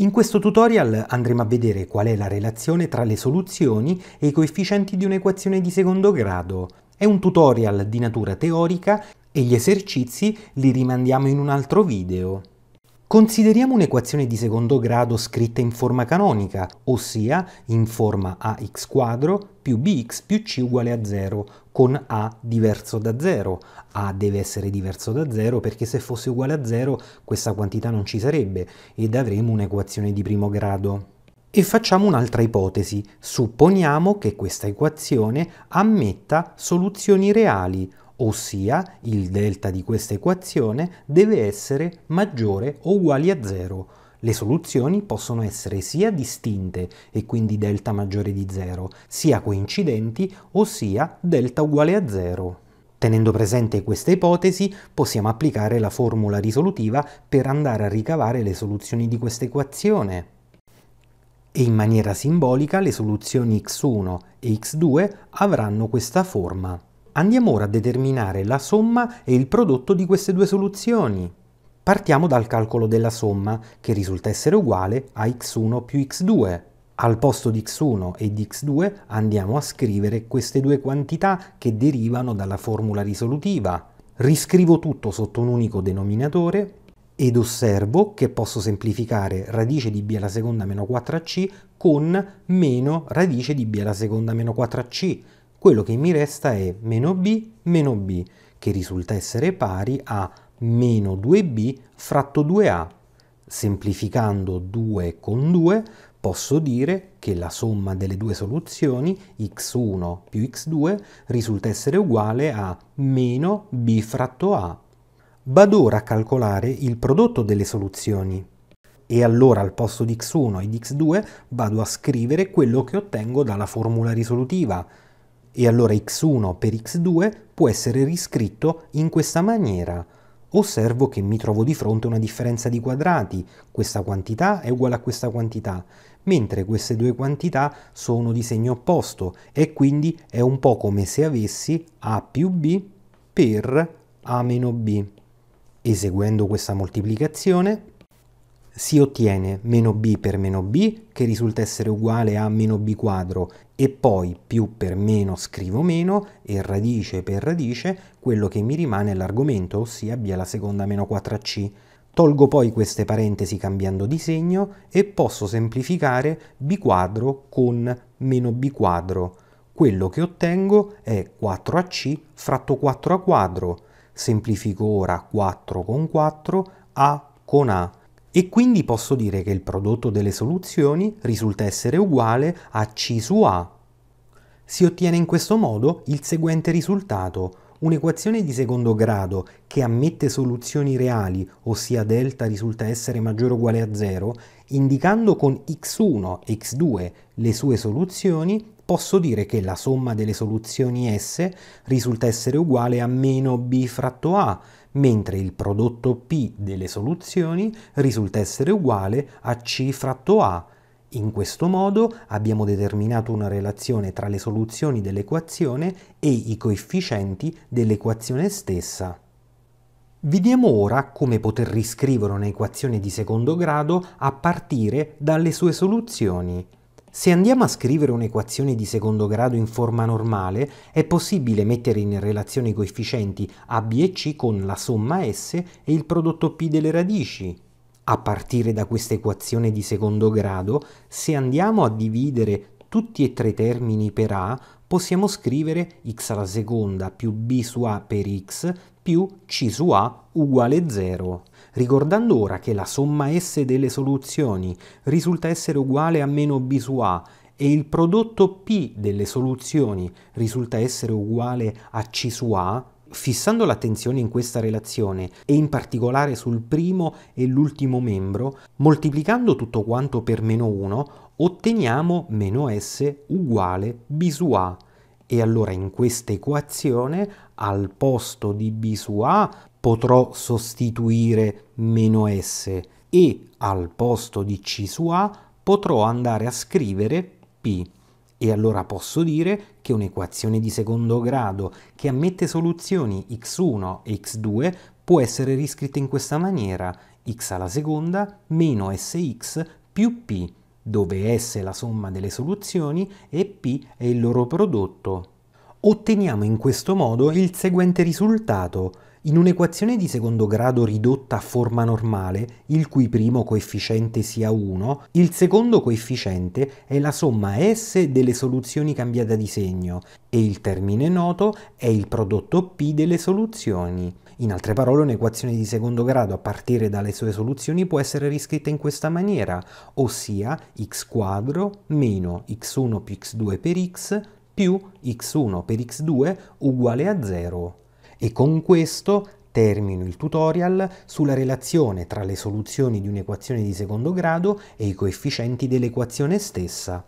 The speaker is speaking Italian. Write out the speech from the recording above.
In questo tutorial andremo a vedere qual è la relazione tra le soluzioni e i coefficienti di un'equazione di secondo grado. È un tutorial di natura teorica e gli esercizi li rimandiamo in un altro video. Consideriamo un'equazione di secondo grado scritta in forma canonica, ossia in forma ax quadro più bx più c uguale a 0, con a diverso da 0. a deve essere diverso da 0 perché se fosse uguale a 0 questa quantità non ci sarebbe ed avremo un'equazione di primo grado. E facciamo un'altra ipotesi. Supponiamo che questa equazione ammetta soluzioni reali, ossia il delta di questa equazione deve essere maggiore o uguale a 0. Le soluzioni possono essere sia distinte e quindi delta maggiore di 0, sia coincidenti ossia delta uguale a 0. Tenendo presente questa ipotesi, possiamo applicare la formula risolutiva per andare a ricavare le soluzioni di questa equazione. E in maniera simbolica le soluzioni x1 e x2 avranno questa forma. Andiamo ora a determinare la somma e il prodotto di queste due soluzioni. Partiamo dal calcolo della somma, che risulta essere uguale a x1 più x2. Al posto di x1 e di x2 andiamo a scrivere queste due quantità che derivano dalla formula risolutiva. Riscrivo tutto sotto un unico denominatore ed osservo che posso semplificare radice di b alla seconda meno 4ac con meno radice di b alla seconda meno 4ac. Quello che mi resta è meno b meno b, che risulta essere pari a meno 2b fratto 2a. Semplificando 2 con 2 posso dire che la somma delle due soluzioni x1 più x2 risulta essere uguale a meno b fratto a. Vado ora a calcolare il prodotto delle soluzioni e allora al posto di x1 e di x2 vado a scrivere quello che ottengo dalla formula risolutiva e allora x1 per x2 può essere riscritto in questa maniera Osservo che mi trovo di fronte a una differenza di quadrati, questa quantità è uguale a questa quantità, mentre queste due quantità sono di segno opposto e quindi è un po' come se avessi A più B per A meno B. Eseguendo questa moltiplicazione si ottiene meno b per meno b che risulta essere uguale a meno b quadro e poi più per meno scrivo meno e radice per radice quello che mi rimane è l'argomento, ossia b alla seconda meno 4ac. Tolgo poi queste parentesi cambiando di segno e posso semplificare b quadro con meno b quadro. Quello che ottengo è 4ac fratto 4 a quadro. Semplifico ora 4 con 4, a con a e quindi posso dire che il prodotto delle soluzioni risulta essere uguale a C su A. Si ottiene in questo modo il seguente risultato, un'equazione di secondo grado che ammette soluzioni reali, ossia delta risulta essere maggiore o uguale a 0, indicando con x1 e x2 le sue soluzioni, posso dire che la somma delle soluzioni S risulta essere uguale a meno B fratto A, mentre il prodotto P delle soluzioni risulta essere uguale a C fratto A. In questo modo abbiamo determinato una relazione tra le soluzioni dell'equazione e i coefficienti dell'equazione stessa. Vediamo ora come poter riscrivere un'equazione di secondo grado a partire dalle sue soluzioni. Se andiamo a scrivere un'equazione di secondo grado in forma normale, è possibile mettere in relazione i coefficienti a, b e c con la somma s e il prodotto p delle radici. A partire da questa equazione di secondo grado, se andiamo a dividere tutti e tre i termini per a, possiamo scrivere x alla seconda più b su a per x più c su a uguale 0. Ricordando ora che la somma S delle soluzioni risulta essere uguale a meno b su a e il prodotto P delle soluzioni risulta essere uguale a C su A, fissando l'attenzione in questa relazione e in particolare sul primo e l'ultimo membro, moltiplicando tutto quanto per meno 1, otteniamo meno S uguale B su A. E allora in questa equazione al posto di B su A potrò sostituire meno S e al posto di C su A potrò andare a scrivere P. E allora posso dire che un'equazione di secondo grado che ammette soluzioni x1 e x2 può essere riscritta in questa maniera x alla seconda meno sx più p dove S è la somma delle soluzioni e P è il loro prodotto. Otteniamo in questo modo il seguente risultato. In un'equazione di secondo grado ridotta a forma normale, il cui primo coefficiente sia 1, il secondo coefficiente è la somma S delle soluzioni cambiata di segno e il termine noto è il prodotto P delle soluzioni. In altre parole, un'equazione di secondo grado a partire dalle sue soluzioni può essere riscritta in questa maniera, ossia x quadro meno x1 più x2 per x più x1 per x2 uguale a 0. E con questo termino il tutorial sulla relazione tra le soluzioni di un'equazione di secondo grado e i coefficienti dell'equazione stessa.